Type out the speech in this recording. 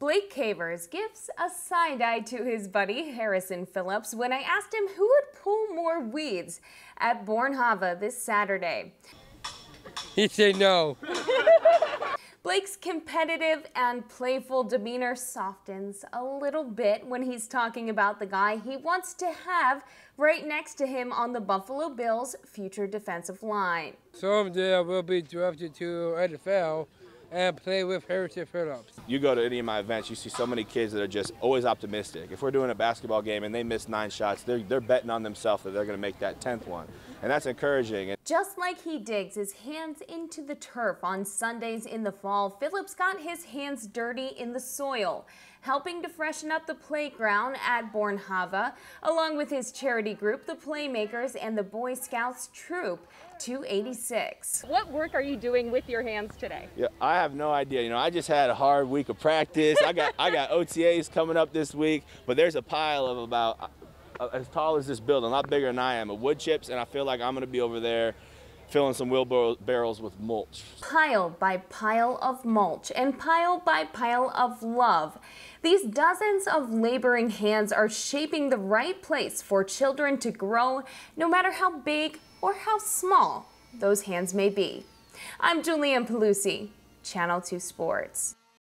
Blake Cavers gives a side eye to his buddy Harrison Phillips when I asked him who would pull more weeds at Bornhava this Saturday. He said no. Blake's competitive and playful demeanor softens a little bit when he's talking about the guy he wants to have right next to him on the Buffalo Bills' future defensive line. Someday I will be drafted to NFL and play with Heritage Phillips. You go to any of my events, you see so many kids that are just always optimistic. If we're doing a basketball game and they miss nine shots, they're, they're betting on themselves that they're going to make that 10th one. And that's encouraging. Just like he digs his hands into the turf on Sundays in the fall, Phillips got his hands dirty in the soil helping to freshen up the playground at Bornhava, along with his charity group, the Playmakers, and the Boy Scouts Troop 286. What work are you doing with your hands today? Yeah, I have no idea. You know, I just had a hard week of practice. I got I got OTAs coming up this week, but there's a pile of about uh, as tall as this building, a lot bigger than I am, of wood chips, and I feel like I'm going to be over there filling some wheelbarrows with mulch. Pile by pile of mulch and pile by pile of love. These dozens of laboring hands are shaping the right place for children to grow, no matter how big or how small those hands may be. I'm Julianne Pelusi, Channel 2 Sports.